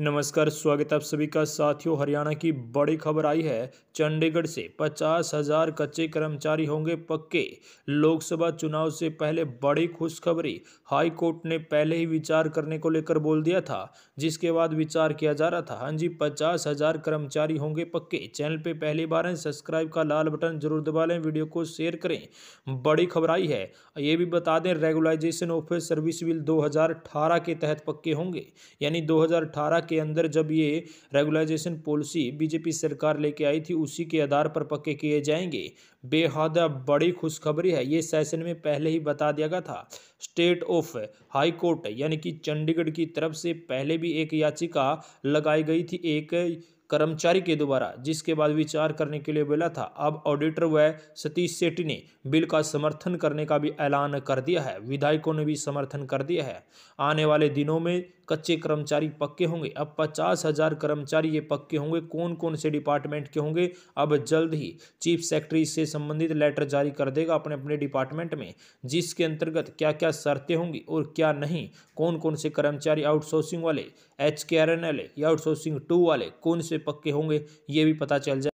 नमस्कार स्वागत आप सभी का साथियों हरियाणा की बड़ी खबर आई है चंडीगढ़ से पचास हजार कच्चे कर्मचारी होंगे पक्के लोकसभा चुनाव से पहले बड़ी खुशखबरी हाई कोर्ट ने पहले ही विचार करने को लेकर बोल दिया था जिसके बाद विचार किया जा रहा था हाँ जी पचास हजार कर्मचारी होंगे पक्के चैनल पे पहली बार है सब्सक्राइब का लाल बटन जरूर दबा लें वीडियो को शेयर करें बड़ी खबर आई है ये भी बता दें रेगुलाइजेशन ऑफ सर्विस बिल दो के तहत पक्के होंगे यानी दो के अंदर जब ये रेगुलाइजेशन पॉलिसी बीजेपी सरकार लेके आई थी उसी के आधार पर पक्के किए जाएंगे बेहद बड़ी खुशखबरी है ये सेशन में पहले ही बता दिया गया था स्टेट ऑफ हाई कोर्ट यानी कि चंडीगढ़ की तरफ से पहले भी एक याचिका लगाई गई थी एक कर्मचारी के द्वारा जिसके बाद विचार करने के लिए बोला था अब ऑडिटर व सतीश सेठी ने बिल का समर्थन करने का भी ऐलान कर दिया है विधायकों ने भी समर्थन कर दिया है आने वाले दिनों में कच्चे कर्मचारी पक्के होंगे अब पचास हजार कर्मचारी ये पक्के होंगे कौन कौन से डिपार्टमेंट के होंगे अब जल्द ही चीफ सेक्रेटरी से संबंधित लेटर जारी कर देगा अपने अपने डिपार्टमेंट में जिसके अंतर्गत क्या क्या शर्तें होंगी और क्या नहीं कौन कौन से कर्मचारी आउटसोर्सिंग वाले H K R N L या आउटसोर्सिंग टू वाले कौन से पक्के होंगे ये भी पता चल जाए